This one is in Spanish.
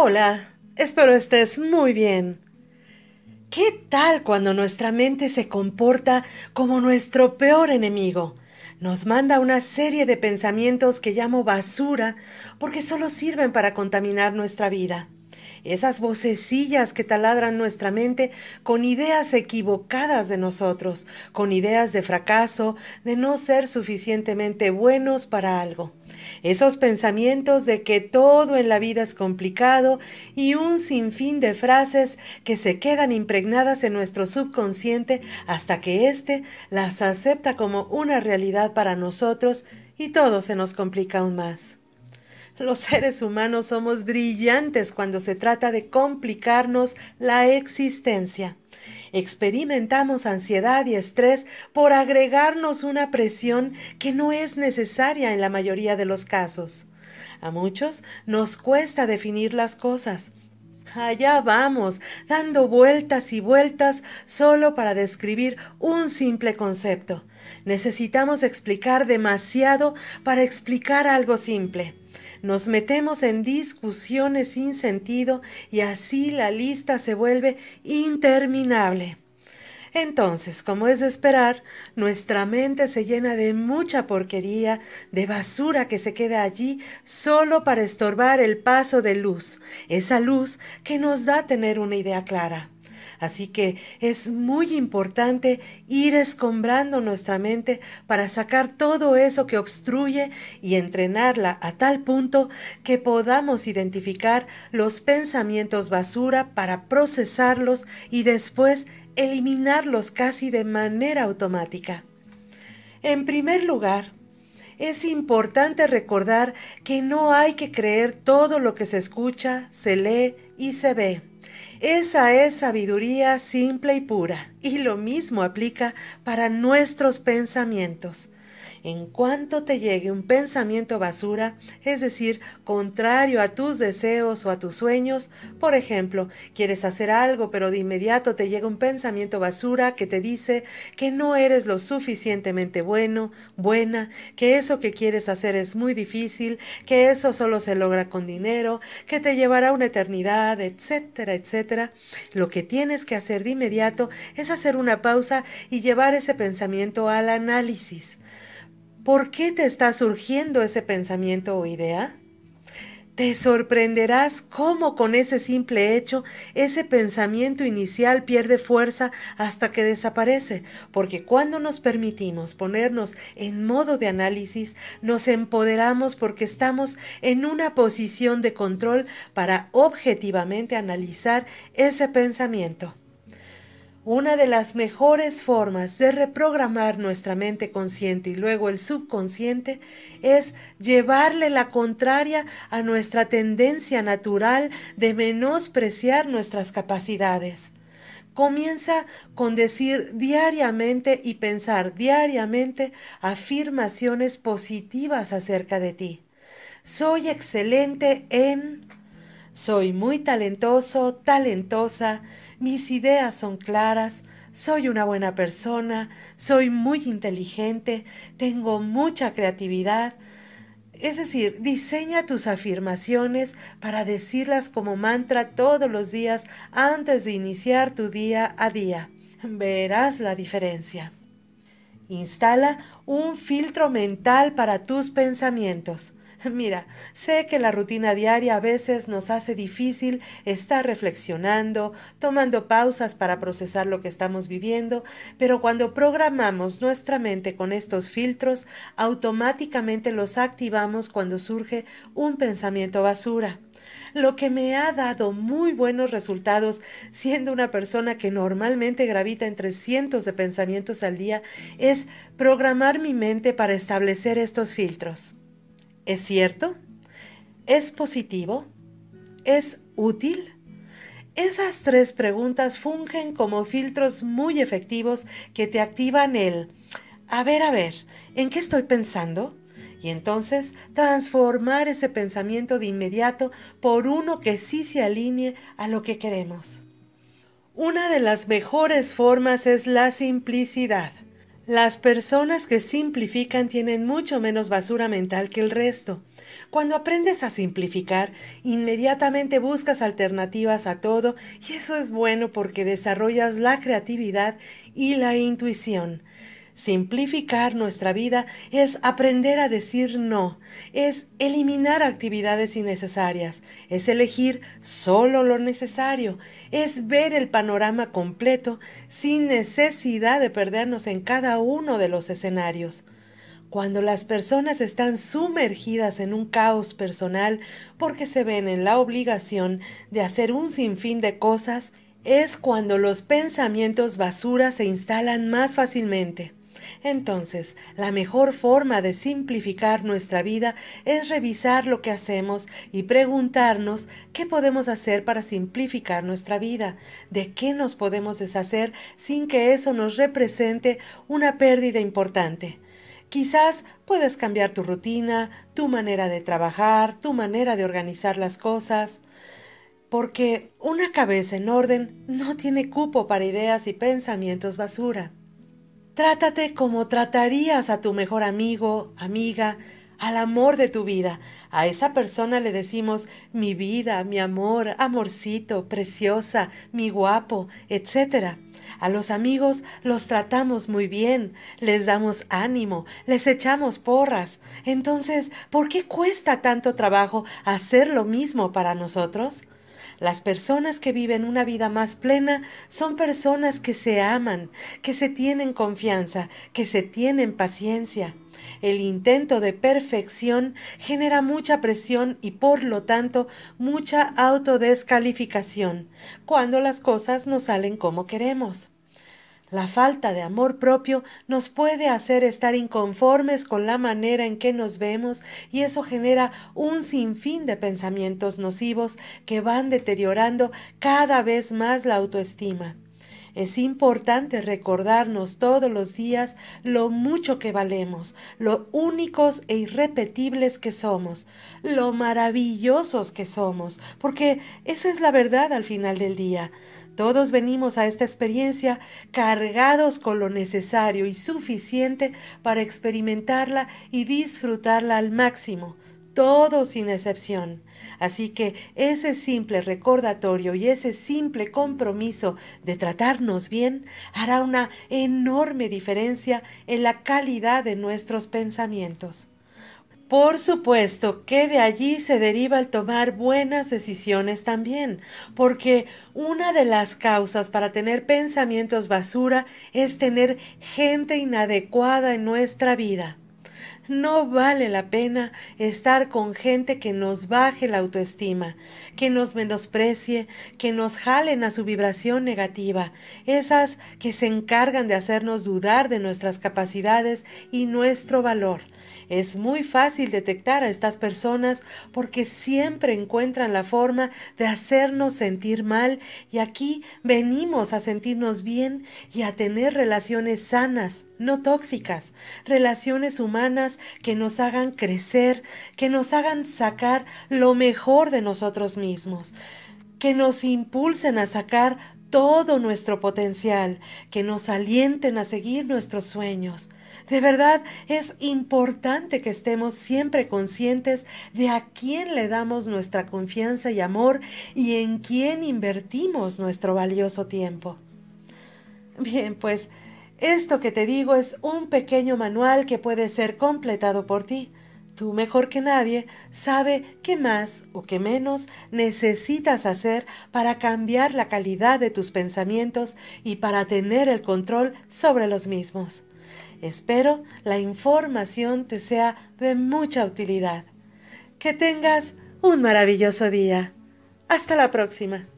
Hola, espero estés muy bien. ¿Qué tal cuando nuestra mente se comporta como nuestro peor enemigo? Nos manda una serie de pensamientos que llamo basura porque solo sirven para contaminar nuestra vida. Esas vocecillas que taladran nuestra mente con ideas equivocadas de nosotros, con ideas de fracaso, de no ser suficientemente buenos para algo esos pensamientos de que todo en la vida es complicado y un sinfín de frases que se quedan impregnadas en nuestro subconsciente hasta que éste las acepta como una realidad para nosotros y todo se nos complica aún más. Los seres humanos somos brillantes cuando se trata de complicarnos la existencia. Experimentamos ansiedad y estrés por agregarnos una presión que no es necesaria en la mayoría de los casos. A muchos nos cuesta definir las cosas. Allá vamos, dando vueltas y vueltas solo para describir un simple concepto. Necesitamos explicar demasiado para explicar algo simple. Nos metemos en discusiones sin sentido y así la lista se vuelve interminable. Entonces, como es de esperar, nuestra mente se llena de mucha porquería, de basura que se queda allí solo para estorbar el paso de luz, esa luz que nos da tener una idea clara. Así que es muy importante ir escombrando nuestra mente para sacar todo eso que obstruye y entrenarla a tal punto que podamos identificar los pensamientos basura para procesarlos y después eliminarlos casi de manera automática. En primer lugar, es importante recordar que no hay que creer todo lo que se escucha, se lee y se ve. Esa es sabiduría simple y pura, y lo mismo aplica para nuestros pensamientos. En cuanto te llegue un pensamiento basura, es decir, contrario a tus deseos o a tus sueños, por ejemplo, quieres hacer algo pero de inmediato te llega un pensamiento basura que te dice que no eres lo suficientemente bueno, buena, que eso que quieres hacer es muy difícil, que eso solo se logra con dinero, que te llevará una eternidad, etcétera, etcétera, lo que tienes que hacer de inmediato es hacer una pausa y llevar ese pensamiento al análisis. ¿Por qué te está surgiendo ese pensamiento o idea? Te sorprenderás cómo con ese simple hecho ese pensamiento inicial pierde fuerza hasta que desaparece, porque cuando nos permitimos ponernos en modo de análisis, nos empoderamos porque estamos en una posición de control para objetivamente analizar ese pensamiento. Una de las mejores formas de reprogramar nuestra mente consciente y luego el subconsciente es llevarle la contraria a nuestra tendencia natural de menospreciar nuestras capacidades. Comienza con decir diariamente y pensar diariamente afirmaciones positivas acerca de ti. Soy excelente en soy muy talentoso, talentosa, mis ideas son claras, soy una buena persona, soy muy inteligente, tengo mucha creatividad. Es decir, diseña tus afirmaciones para decirlas como mantra todos los días antes de iniciar tu día a día. Verás la diferencia. Instala un filtro mental para tus pensamientos. Mira, sé que la rutina diaria a veces nos hace difícil estar reflexionando, tomando pausas para procesar lo que estamos viviendo, pero cuando programamos nuestra mente con estos filtros, automáticamente los activamos cuando surge un pensamiento basura lo que me ha dado muy buenos resultados siendo una persona que normalmente gravita entre cientos de pensamientos al día es programar mi mente para establecer estos filtros. ¿Es cierto? ¿Es positivo? ¿Es útil? Esas tres preguntas fungen como filtros muy efectivos que te activan el, a ver, a ver, ¿en qué estoy pensando? Y entonces transformar ese pensamiento de inmediato por uno que sí se alinee a lo que queremos. Una de las mejores formas es la simplicidad. Las personas que simplifican tienen mucho menos basura mental que el resto. Cuando aprendes a simplificar, inmediatamente buscas alternativas a todo y eso es bueno porque desarrollas la creatividad y la intuición. Simplificar nuestra vida es aprender a decir no, es eliminar actividades innecesarias, es elegir solo lo necesario, es ver el panorama completo sin necesidad de perdernos en cada uno de los escenarios. Cuando las personas están sumergidas en un caos personal porque se ven en la obligación de hacer un sinfín de cosas, es cuando los pensamientos basura se instalan más fácilmente. Entonces, la mejor forma de simplificar nuestra vida es revisar lo que hacemos y preguntarnos qué podemos hacer para simplificar nuestra vida, de qué nos podemos deshacer sin que eso nos represente una pérdida importante. Quizás puedas cambiar tu rutina, tu manera de trabajar, tu manera de organizar las cosas porque una cabeza en orden no tiene cupo para ideas y pensamientos basura. Trátate como tratarías a tu mejor amigo, amiga, al amor de tu vida. A esa persona le decimos mi vida, mi amor, amorcito, preciosa, mi guapo, etc. A los amigos los tratamos muy bien, les damos ánimo, les echamos porras. Entonces, ¿por qué cuesta tanto trabajo hacer lo mismo para nosotros? Las personas que viven una vida más plena son personas que se aman, que se tienen confianza, que se tienen paciencia. El intento de perfección genera mucha presión y por lo tanto mucha autodescalificación, cuando las cosas no salen como queremos. La falta de amor propio nos puede hacer estar inconformes con la manera en que nos vemos y eso genera un sinfín de pensamientos nocivos que van deteriorando cada vez más la autoestima. Es importante recordarnos todos los días lo mucho que valemos, lo únicos e irrepetibles que somos, lo maravillosos que somos, porque esa es la verdad al final del día. Todos venimos a esta experiencia cargados con lo necesario y suficiente para experimentarla y disfrutarla al máximo, todos sin excepción. Así que ese simple recordatorio y ese simple compromiso de tratarnos bien hará una enorme diferencia en la calidad de nuestros pensamientos. Por supuesto que de allí se deriva el tomar buenas decisiones también, porque una de las causas para tener pensamientos basura es tener gente inadecuada en nuestra vida. No vale la pena estar con gente que nos baje la autoestima, que nos menosprecie, que nos jalen a su vibración negativa, esas que se encargan de hacernos dudar de nuestras capacidades y nuestro valor, es muy fácil detectar a estas personas porque siempre encuentran la forma de hacernos sentir mal y aquí venimos a sentirnos bien y a tener relaciones sanas, no tóxicas, relaciones humanas que nos hagan crecer, que nos hagan sacar lo mejor de nosotros mismos que nos impulsen a sacar todo nuestro potencial, que nos alienten a seguir nuestros sueños. De verdad, es importante que estemos siempre conscientes de a quién le damos nuestra confianza y amor y en quién invertimos nuestro valioso tiempo. Bien, pues esto que te digo es un pequeño manual que puede ser completado por ti. Tú mejor que nadie sabe qué más o qué menos necesitas hacer para cambiar la calidad de tus pensamientos y para tener el control sobre los mismos. Espero la información te sea de mucha utilidad. Que tengas un maravilloso día. Hasta la próxima.